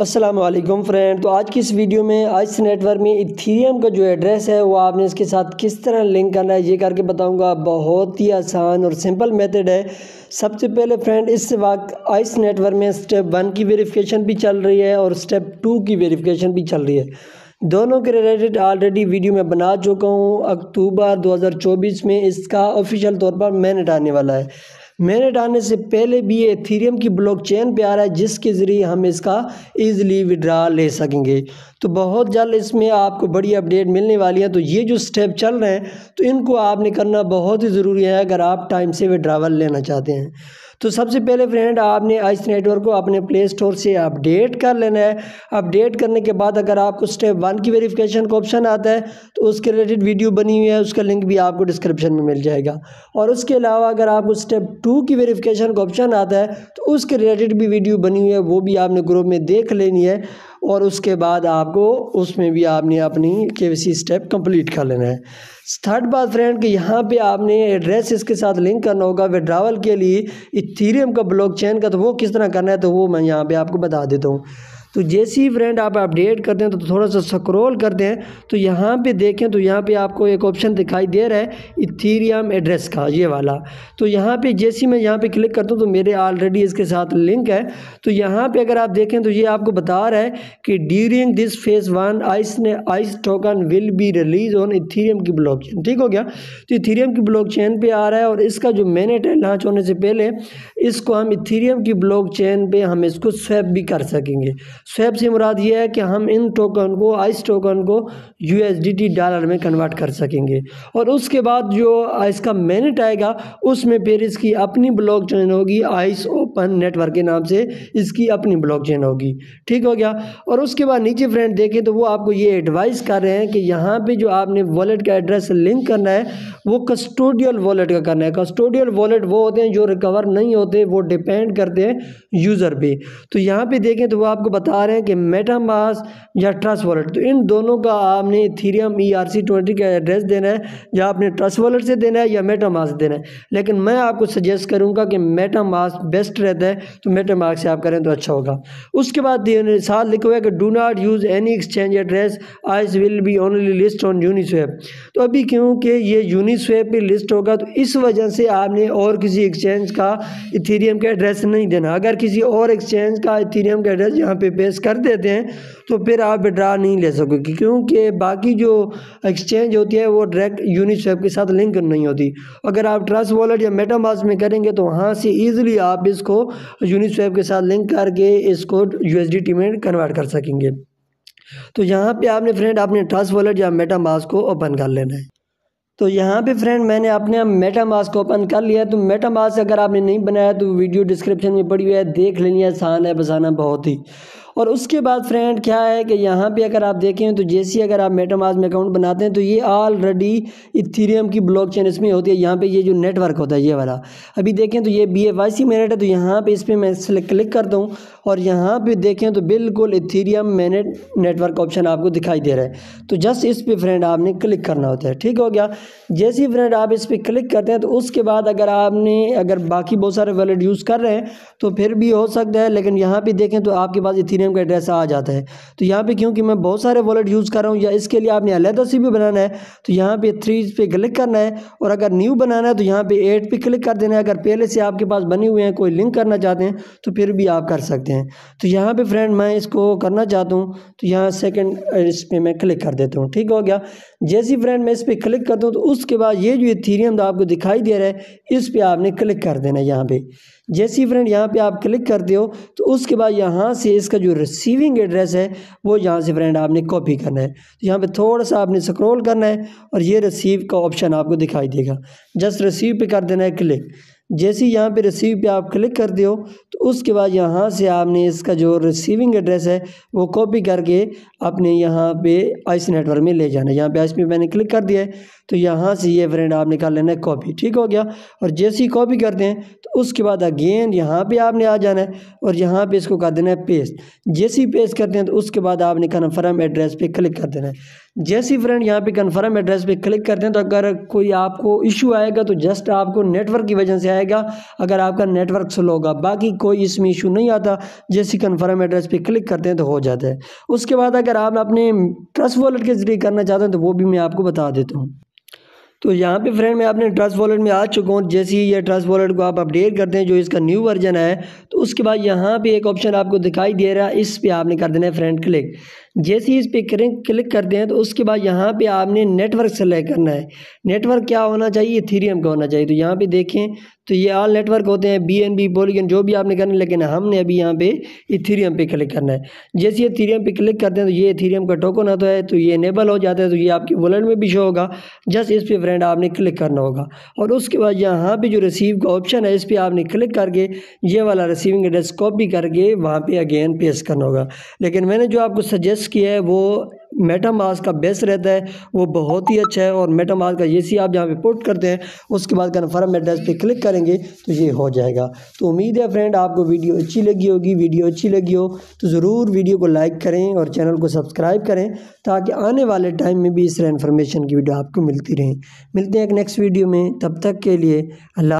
Aslam friend तो आज की इस वीडियो में आज इस नेटवर्क में इथीरियम का जो एड्रेस है वो आपने इसके साथ किस तरह लिंक करना है ये करके बताऊंगा बहुत ही आसान और सिंपल मेथड है सबसे पहले फ्रेंड इस वक्त आइस नेटवर्क में स्टेप वन की वेरिफिकेशन भी चल रही है और स्टेप टू की वेरिफिकेशन भी चल रही है दोनों के रिलेटेड ऑलरेडी वीडियो में बना चुका हूँ अक्टूबर 2024 में इसका ऑफिशियल तौर पर मैं निटाने वाला है मैंने डालने से पहले भी ये थीरियम की ब्लॉकचेन पे आ रहा है जिसके ज़रिए हम इसका ईज़िली विड्रा ले सकेंगे तो बहुत जल्द इसमें आपको बड़ी अपडेट मिलने वाली है तो ये जो स्टेप चल रहे हैं तो इनको आपने करना बहुत ही ज़रूरी है अगर आप टाइम से विड्रावल लेना चाहते हैं तो सबसे पहले फ्रेंड आपने आइस नेटवर्क को अपने प्ले स्टोर से अपडेट कर लेना है अपडेट करने के बाद अगर आपको स्टेप वन की वेरिफिकेशन का ऑप्शन आता है तो उसके रिलेटेड वीडियो बनी हुई है उसका लिंक भी आपको डिस्क्रिप्शन में मिल जाएगा और उसके अलावा अगर आपको स्टेप टू की वेरीफ़िकेशन का ऑप्शन आता है तो उसके रिलेटेड भी वीडियो बनी हुई है वो भी आपने ग्रुप में देख लेनी है और उसके बाद आपको उसमें भी आपने अपनी के स्टेप कंप्लीट कर लेना है थर्ड बात फ्रेंड कि यहाँ पे आपने एड्रेस इसके साथ लिंक करना होगा विड्रावल के लिए इथीरियम का ब्लॉकचेन का तो वो किस तरह करना है तो वो मैं यहाँ पे आपको बता देता हूँ तो जैसी फ्रेंड आप अपडेट करते हैं तो थोड़ा सा स्क्रॉल करते हैं तो यहाँ पे देखें तो यहाँ पे आपको एक ऑप्शन दिखाई दे रहा है इथीरियम एड्रेस का ये वाला तो यहाँ पे जैसी मैं यहाँ पे क्लिक करता हूँ तो मेरे ऑलरेडी इसके साथ लिंक है तो यहाँ पे अगर आप देखें तो ये आपको बता रहा है कि during this phase one ice ने ice token will be release on Ethereum की ब्लॉक ठीक हो गया तो इथीरियम की ब्लॉक पे आ रहा है और इसका जो मैनेट है लॉन्च होने से पहले इसको हम इथेरियम की ब्लॉकचेन पे हम इसको स्वैप भी कर सकेंगे स्वैप से मुराद ये है कि हम इन टोकन को आइस टोकन को यूएसडीटी डॉलर में कन्वर्ट कर सकेंगे और उसके बाद जो इसका मेनिट आएगा उसमें फिर इसकी अपनी ब्लॉकचेन होगी आइस ओपन नेटवर्क के नाम से इसकी अपनी ब्लॉकचेन होगी ठीक हो गया और उसके बाद नीचे फ्रेंड देखें तो वो आपको ये एडवाइस कर रहे हैं कि यहाँ पे जो आपने वॉलेट का एड्रेस लिंक करना है वो कस्टोडियल वॉलेट का करना है कस्टोडियल वॉलेट वो होते हैं जो रिकवर नहीं होते वो डिपेंड करते हैं यूज़र पर तो यहाँ पर देखें तो वो आपको बता रहे हैं कि मेटामास या ट्रस्ट वॉलेट तो इन दोनों का आपने Ethereum E R C twenty का एड्रेस देना है या आपने ट्रस्ट वॉलेट से देना है या मेटामास देना है लेकिन मैं आपको सजेस्ट करूँगा कि मेटामास बेस्ट स्ट्रिक्ट रहता है तो मेटर मार्क से आप करें तो अच्छा होगा उसके बाद साथ लिखे हुआ है कि do not use any exchange address ice will be only list on Uniswap तो अभी क्योंकि ये यूनिस्वेप पर लिस्ट होगा तो इस वजह से आपने और किसी एक्सचेंज का इथीरियम का एड्रेस नहीं देना अगर किसी और एक्सचेंज का इथीरियम का एड्रेस यहाँ पे पेश कर देते हैं तो फिर आप विड्रा नहीं ले सकोगे क्योंकि बाकी जो एक्सचेंज होती है वो डायरेक्ट यूनिस्वेप के साथ लिंक नहीं होती अगर आप ट्रस्ट वॉलेट या मेटामास में करेंगे तो वहाँ से ईजिली आप इसको को यूनिस्वैप के साथ लिंक करके इसको यूएसडीटी में कन्वर्ट कर सकेंगे तो यहाँ पे आपने फ्रेंड आपने ट्रस्ट वॉलेट या मेटामास को ओपन कर लेना है तो यहाँ पे फ्रेंड मैंने अपने को ओपन कर लिया तो मेटामास्क अगर आपने नहीं बनाया तो वीडियो डिस्क्रिप्शन में पड़ी हुई है देख लेनी है आसान है बसाना बहुत ही और उसके बाद फ्रेंड क्या है कि यहाँ पे अगर आप देखें तो जैसे अगर आप मेटामाज में अकाउंट बनाते हैं तो ये ऑलरेडी इथीरियम की ब्लॉकचेन इसमें होती है यहाँ पे ये जो नेटवर्क होता है ये वाला अभी देखें तो ये B F I C mainnet है तो यहाँ पे इस पर मैं क्लिक करता हूँ और यहाँ पे देखें तो बिल्कुल इथीरियम मैनेट नेटवर्क ऑप्शन आपको दिखाई दे रहा है तो जस्ट इस पर फ्रेंड आपने क्लिक करना होता है ठीक हो गया जैसे ही फ्रेंड आप इस पर क्लिक करते हैं तो उसके बाद अगर आपने अगर बाकी बहुत सारे वॉलेट यूज़ कर रहे हैं तो फिर भी हो सकता है लेकिन यहाँ पर देखें तो आपके पास इथीरियम इथेरियम का एड्रेस आ जाता है तो यहाँ पे क्योंकि मैं बहुत सारे वॉलेट यूज़ कर रहा हूँ या इसके लिए आपने अलहदा सी भी बनाना है तो यहाँ पे थ्री पे क्लिक करना है और अगर न्यू बनाना है तो यहाँ पे एट पे क्लिक कर देना है अगर पहले से आपके पास बने हुए हैं कोई लिंक करना चाहते हैं तो फिर भी आप कर सकते हैं तो यहाँ पर फ्रेंड मैं इसको करना चाहता हूँ तो यहाँ सेकेंड इस पर मैं क्लिक कर देता हूँ ठीक हो गया जैसी फ्रेंड मैं इस पर क्लिक करता हूँ तो उसके बाद ये जो थीरियम आपको दिखाई दे रहा है इस पर आपने क्लिक कर देना है यहाँ पर जैसे ही फ्रेंड यहाँ पे आप क्लिक करते हो तो उसके बाद यहाँ से इसका जो रिसीविंग एड्रेस है वो यहाँ से फ्रेंड आपने कॉपी करना है तो यहाँ पे थोड़ा सा आपने स्क्रॉल करना है और ये रिसीव का ऑप्शन आपको दिखाई देगा जस्ट रिसीव पे कर देना है क्लिक जैसे ही यहाँ पे रिसीव पे आप क्लिक करते हो तो उसके बाद यहाँ से आपने इसका जो रिसीविंग एड्रेस है वो कॉपी करके अपने यहाँ पे आइस नेटवर्क में ले जाना है यहाँ पे आइस पे मैंने क्लिक कर दिया है तो यहाँ से ये फ्रेंड आप निकाल लेना है कॉपी ठीक हो गया और जैसे ही कॉपी करते हैं उसके बाद अगेन यहाँ पे आपने आ जाना है और यहाँ पे इसको कर देना है पेस्ट जैसे ही पेस्ट करते हैं तो उसके बाद आपने कन्फर्म एड्रेस पे क्लिक कर देना है जैसे ही फ्रेंड यहाँ पे कन्फर्म एड्रेस पे क्लिक करते हैं तो अगर कोई आपको इशू आएगा तो जस्ट आपको नेटवर्क की वजह से आएगा अगर आपका नेटवर्क स्लो होगा बाकी कोई इसमें इशू नहीं आता जैसे कन्फर्म एड्रेस पर क्लिक करते हैं तो हो जाता है उसके बाद अगर आप अपने ट्रस्ट वॉलेट के ज़रिए करना चाहते हैं तो वो भी मैं आपको बता देता हूँ तो यहाँ पे फ्रेंड मैं अपने ट्रस्ट वॉलेट में आ चुका हूँ जैसे ही ये ट्रस्ट वॉलेट को आप अपडेट करते हैं जो इसका न्यू वर्जन है तो उसके बाद यहाँ पे एक ऑप्शन आपको दिखाई दे रहा है इस पर आपने कर देना है फ्रेंड क्लिक जैसे ही इस पर करें क्लिक करते हैं तो उसके बाद यहाँ पे आपने नेटवर्क सेलेक्ट करना है नेटवर्क क्या होना चाहिए थीरियम का होना चाहिए तो यहाँ पे देखें तो ये ऑल नेटवर्क होते हैं बी एन बी पोलिगन जो भी आपने करना लेकिन हमने अभी यहाँ पे इथीरियम पे क्लिक करना है जैसे थीरियम पे क्लिक करते हैं तो ये इथीरियम का टोकन होता है तो ये इनेबल हो जाता है तो ये आपके वॉलेट में भी शो होगा जस्ट इस पर फ्रेंड आपने क्लिक करना होगा और उसके बाद यहाँ पर जो रिसीव का ऑप्शन है इस पर आपने क्लिक करके ये वाला रिसीविंग एड्रेस कॉपी करके वहाँ पर अगेन पेश करना होगा लेकिन मैंने जो आपको सजेस्ट बेस किया है वो मेटामास का बेस रहता है वो बहुत ही अच्छा है और मेटामास का ये सी आप जहाँ पे पोर्ट करते हैं उसके बाद कन्फर्म एड्रेस पे क्लिक करेंगे तो ये हो जाएगा तो उम्मीद है फ्रेंड आपको वीडियो अच्छी लगी होगी वीडियो अच्छी लगी हो तो ज़रूर वीडियो को लाइक करें और चैनल को सब्सक्राइब करें ताकि आने वाले टाइम में भी इस तरह इन्फॉर्मेशन की वीडियो आपको मिलती रहें मिलते हैं एक नेक्स्ट वीडियो में तब तक के लिए अल्लाह